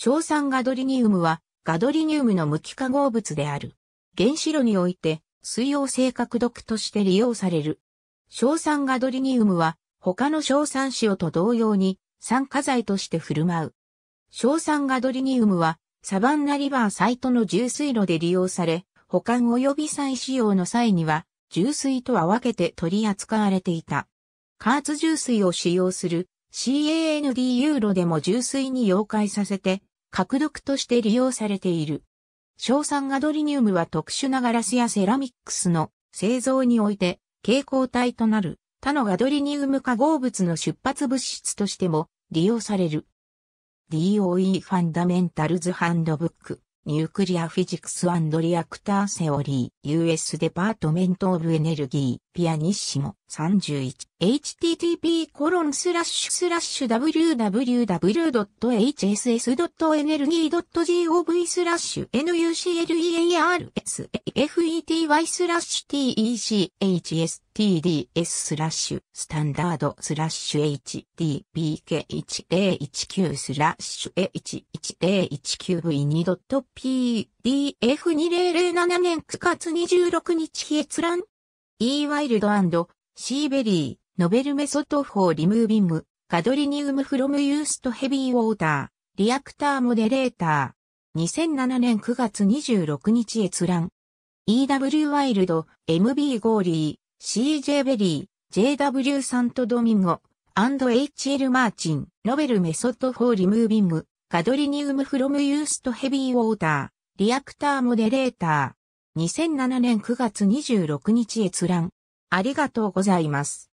硝酸ガドリニウムはガドリニウムの無機化合物である。原子炉において水溶性核毒として利用される。硝酸ガドリニウムは他の硝酸塩と同様に酸化剤として振る舞う。硝酸ガドリニウムはサバンナリバーサイトの重水路で利用され、保管及び再使用の際には重水とは分けて取り扱われていた。加圧重水を使用する CAND u 炉でも重水に溶解させて角毒として利用されている。硝酸ガドリニウムは特殊なガラスやセラミックスの製造において蛍光体となる他のガドリニウム化合物の出発物質としても利用される。DOE Fundamentals Handbook Nuclear Physics and Reactor Theory US Department of Energy ピアニッシモ 31http www.hss.energy.gov ス nuclearsfety techstds スラッシュスタンダー htpk1019 スラ1 0 1 9 v 2 p d f 2 0 0 7年9月26日閲覧 e-wild& シーベリー、ノベルメソッドフォーリムービング、カドリニウムフロムユーストヘビーウォーター、リアクターモデレーター。2007年9月26日閲覧。E.W. ワイルド、M.B. ゴーリー、C.J. ベリー、J.W. サントドミンゴ、アンド &H.L. マーチン、ノベルメソッドフォーリムービング、カドリニウムフロムユーストヘビーウォーター、リアクターモデレーター。2007年9月26日閲覧。ありがとうございます。